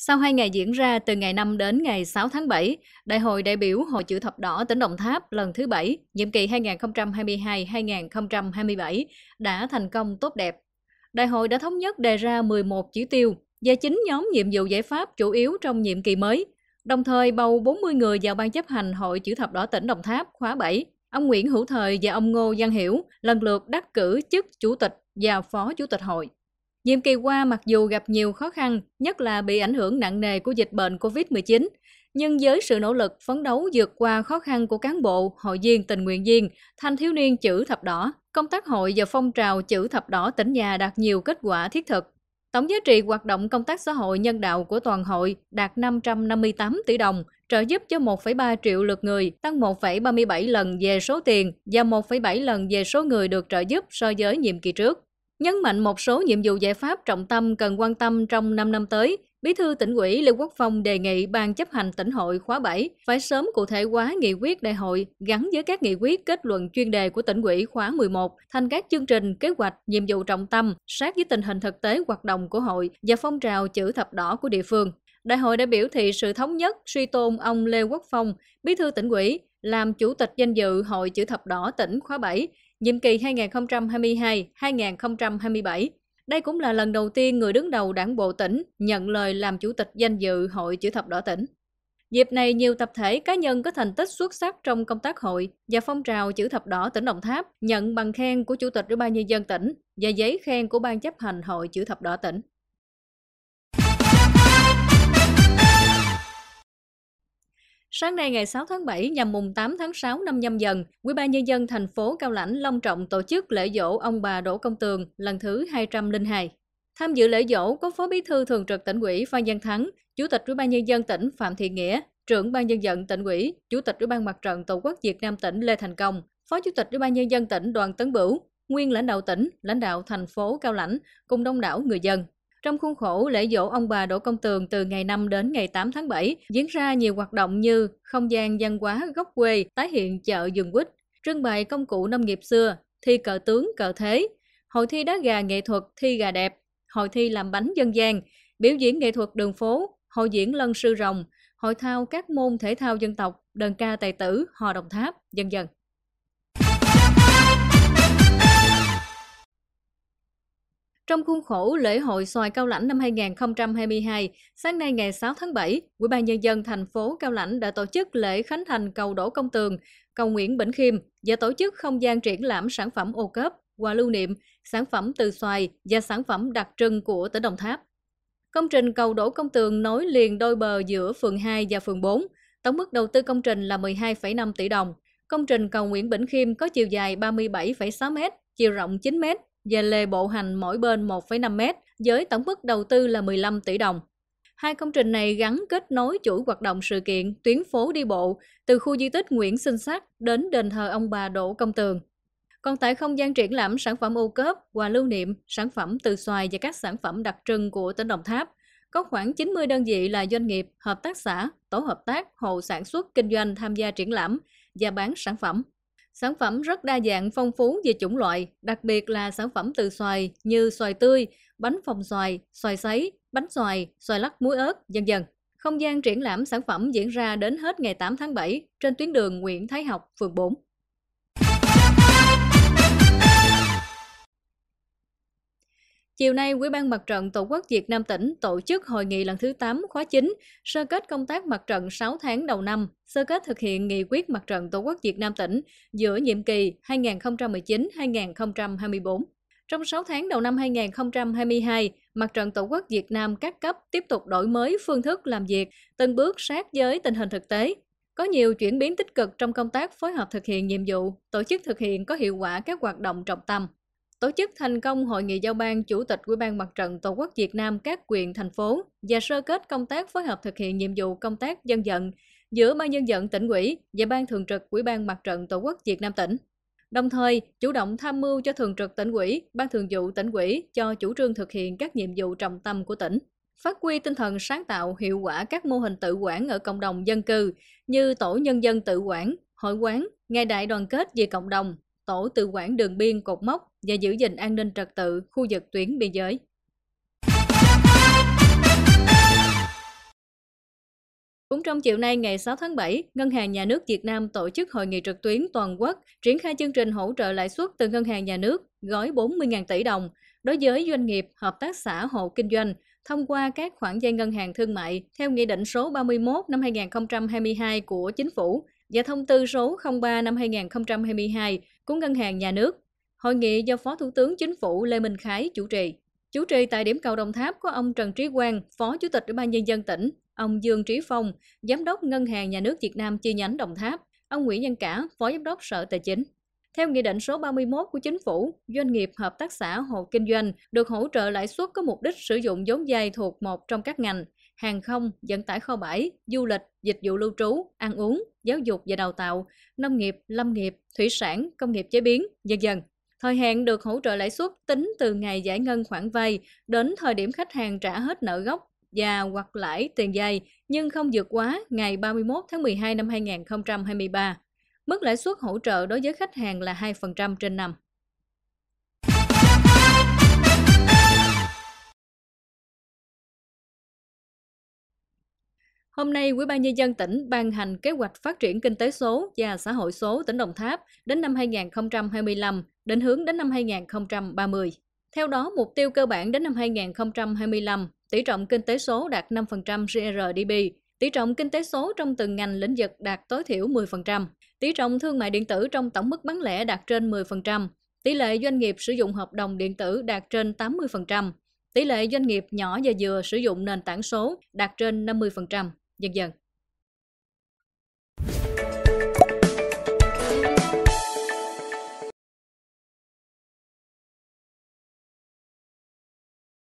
Sau hai ngày diễn ra từ ngày 5 đến ngày 6 tháng 7, Đại hội đại biểu Hội chữ thập đỏ tỉnh Đồng Tháp lần thứ 7, nhiệm kỳ 2022-2027 đã thành công tốt đẹp. Đại hội đã thống nhất đề ra 11 chỉ tiêu và 9 nhóm nhiệm vụ giải pháp chủ yếu trong nhiệm kỳ mới, đồng thời bầu 40 người vào ban chấp hành Hội chữ thập đỏ tỉnh Đồng Tháp khóa 7. Ông Nguyễn Hữu Thời và ông Ngô Văn Hiểu lần lượt đắc cử chức chủ tịch và phó chủ tịch hội. Nhiệm kỳ qua mặc dù gặp nhiều khó khăn, nhất là bị ảnh hưởng nặng nề của dịch bệnh COVID-19, nhưng với sự nỗ lực phấn đấu vượt qua khó khăn của cán bộ, hội viên tình nguyện viên, thanh thiếu niên chữ thập đỏ, công tác hội và phong trào chữ thập đỏ tỉnh nhà đạt nhiều kết quả thiết thực. Tổng giá trị hoạt động công tác xã hội nhân đạo của toàn hội đạt 558 tỷ đồng, trợ giúp cho 1,3 triệu lượt người, tăng 1,37 lần về số tiền và 1,7 lần về số người được trợ giúp so với nhiệm kỳ trước. Nhấn mạnh một số nhiệm vụ giải pháp trọng tâm cần quan tâm trong 5 năm tới, Bí thư tỉnh ủy Lê Quốc Phong đề nghị Ban chấp hành tỉnh hội khóa 7 phải sớm cụ thể hóa nghị quyết đại hội gắn với các nghị quyết kết luận chuyên đề của tỉnh ủy khóa 11 thành các chương trình, kế hoạch, nhiệm vụ trọng tâm sát với tình hình thực tế hoạt động của hội và phong trào chữ thập đỏ của địa phương. Đại hội đã biểu thị sự thống nhất suy tôn ông Lê Quốc Phong, Bí thư tỉnh ủy, làm chủ tịch danh dự Hội chữ thập đỏ tỉnh khóa 7 nhiệm kỳ 2022-2027. Đây cũng là lần đầu tiên người đứng đầu đảng bộ tỉnh nhận lời làm chủ tịch danh dự Hội Chữ thập đỏ tỉnh. Dịp này, nhiều tập thể cá nhân có thành tích xuất sắc trong công tác hội và phong trào chữ thập đỏ tỉnh Đồng Tháp nhận bằng khen của Chủ tịch Ủy ban Nhân dân tỉnh và giấy khen của Ban chấp hành hội chữ thập đỏ tỉnh. Sáng nay ngày 6 tháng 7 nhằm mùng 8 tháng 6 năm nhâm dần, Ủy ban nhân dân thành phố Cao Lãnh long trọng tổ chức lễ dỗ ông bà Đỗ Công Tường lần thứ 202. Tham dự lễ dỗ có Phó Bí thư Thường trực tỉnh ủy Phan Văn Thắng, Chủ tịch Ủy ban nhân dân tỉnh Phạm Thị Nghĩa, Trưởng ban nhân dân tỉnh ủy, Chủ tịch Ủy ban Mặt trận Tổ quốc Việt Nam tỉnh Lê Thành Công, Phó Chủ tịch Ủy ban nhân dân tỉnh Đoàn Tấn Bửu, nguyên lãnh đạo tỉnh, lãnh đạo thành phố Cao Lãnh cùng đông đảo người dân. Trong khuôn khổ lễ dỗ ông bà Đỗ Công Tường từ ngày 5 đến ngày 8 tháng 7, diễn ra nhiều hoạt động như không gian văn hóa gốc quê, tái hiện chợ Dương Quýt, trưng bày công cụ nông nghiệp xưa, thi cờ tướng cờ thế, hội thi đá gà nghệ thuật thi gà đẹp, hội thi làm bánh dân gian, biểu diễn nghệ thuật đường phố, hội diễn lân sư rồng, hội thao các môn thể thao dân tộc, đơn ca tài tử, hò đồng tháp, dân dân. Trong khuôn khổ lễ hội xoài Cao Lãnh năm 2022, sáng nay ngày 6 tháng 7, Ủy ban nhân dân thành phố Cao Lãnh đã tổ chức lễ khánh thành cầu Đỗ Công Tường, cầu Nguyễn Bỉnh Khiêm và tổ chức không gian triển lãm sản phẩm ô cớp, quà lưu niệm, sản phẩm từ xoài và sản phẩm đặc trưng của tỉnh Đồng Tháp. Công trình cầu Đỗ Công Tường nối liền đôi bờ giữa phường 2 và phường 4. Tổng mức đầu tư công trình là 12,5 tỷ đồng. Công trình cầu Nguyễn Bỉnh Khiêm có chiều dài 37,6 m, chiều rộng 9 m và lề bộ hành mỗi bên 1,5 mét, với tổng mức đầu tư là 15 tỷ đồng. Hai công trình này gắn kết nối chuỗi hoạt động sự kiện, tuyến phố đi bộ, từ khu di tích Nguyễn Sinh Sắc đến đền thờ ông bà Đỗ Công Tường. Còn tại không gian triển lãm sản phẩm ô cớp, quà lưu niệm, sản phẩm từ xoài và các sản phẩm đặc trưng của tỉnh Đồng Tháp, có khoảng 90 đơn vị là doanh nghiệp, hợp tác xã, tổ hợp tác, hộ sản xuất, kinh doanh tham gia triển lãm và bán sản phẩm. Sản phẩm rất đa dạng phong phú về chủng loại, đặc biệt là sản phẩm từ xoài như xoài tươi, bánh phồng xoài, xoài sấy, bánh xoài, xoài lắc muối ớt, dần dần. Không gian triển lãm sản phẩm diễn ra đến hết ngày 8 tháng 7 trên tuyến đường Nguyễn Thái Học, phường 4. Chiều nay, Ủy ban Mặt trận Tổ quốc Việt Nam tỉnh tổ chức hội nghị lần thứ 8 khóa 9, sơ kết công tác mặt trận 6 tháng đầu năm, sơ kết thực hiện nghị quyết Mặt trận Tổ quốc Việt Nam tỉnh giữa nhiệm kỳ 2019-2024. Trong 6 tháng đầu năm 2022, Mặt trận Tổ quốc Việt Nam các cấp tiếp tục đổi mới phương thức làm việc, từng bước sát với tình hình thực tế, có nhiều chuyển biến tích cực trong công tác phối hợp thực hiện nhiệm vụ, tổ chức thực hiện có hiệu quả các hoạt động trọng tâm tổ chức thành công hội nghị giao ban chủ tịch Ủy ban Mặt trận Tổ quốc Việt Nam các quyền thành phố và sơ kết công tác phối hợp thực hiện nhiệm vụ công tác dân vận giữa Ban dân vận tỉnh ủy và Ban thường trực Ủy ban Mặt trận Tổ quốc Việt Nam tỉnh. Đồng thời, chủ động tham mưu cho thường trực tỉnh ủy, ban thường vụ tỉnh ủy cho chủ trương thực hiện các nhiệm vụ trọng tâm của tỉnh. Phát huy tinh thần sáng tạo hiệu quả các mô hình tự quản ở cộng đồng dân cư như tổ nhân dân tự quản, hội quán, ngày đại đoàn kết vì cộng đồng, tổ tự quản đường biên cột mốc, và giữ gìn an ninh trật tự khu vực tuyến biên giới. Cũng trong chiều nay ngày 6 tháng 7, Ngân hàng Nhà nước Việt Nam tổ chức hội nghị trực tuyến toàn quốc triển khai chương trình hỗ trợ lãi suất từ Ngân hàng Nhà nước gói 40.000 tỷ đồng đối với doanh nghiệp, hợp tác xã, hộ kinh doanh thông qua các khoản vay ngân hàng thương mại theo Nghị định số 31 năm 2022 của Chính phủ và Thông tư số 03 năm 2022 của Ngân hàng Nhà nước Hội nghị do Phó Thủ tướng Chính phủ Lê Minh Khái chủ trì. Chủ trì tại điểm cầu Đồng Tháp có ông Trần Trí Quang, Phó Chủ tịch Ủy ban Nhân dân tỉnh, ông Dương Trí Phong, Giám đốc Ngân hàng Nhà nước Việt Nam chi nhánh Đồng Tháp, ông Nguyễn Văn Cả, Phó Giám đốc Sở Tài chính. Theo Nghị định số 31 của Chính phủ, doanh nghiệp hợp tác xã hộ kinh doanh được hỗ trợ lãi suất có mục đích sử dụng vốn vay thuộc một trong các ngành hàng không, vận tải kho bãi, du lịch, dịch vụ lưu trú, ăn uống, giáo dục và đào tạo, nông nghiệp, lâm nghiệp, thủy sản, công nghiệp chế biến, vân dân. Thời hạn được hỗ trợ lãi suất tính từ ngày giải ngân khoản vay đến thời điểm khách hàng trả hết nợ gốc và hoặc lãi tiền vay nhưng không vượt quá ngày 31 tháng 12 năm 2023. Mức lãi suất hỗ trợ đối với khách hàng là 2% trên năm. Hôm nay, Ủy ban nhân dân tỉnh ban hành kế hoạch phát triển kinh tế số và xã hội số tỉnh Đồng Tháp đến năm 2025, định hướng đến năm 2030. Theo đó, mục tiêu cơ bản đến năm 2025, tỷ trọng kinh tế số đạt 5% GRDP, tỷ trọng kinh tế số trong từng ngành lĩnh vực đạt tối thiểu 10%, tỷ trọng thương mại điện tử trong tổng mức bán lẻ đạt trên 10%, tỷ lệ doanh nghiệp sử dụng hợp đồng điện tử đạt trên 80%, tỷ lệ doanh nghiệp nhỏ và vừa sử dụng nền tảng số đạt trên 50% dần dần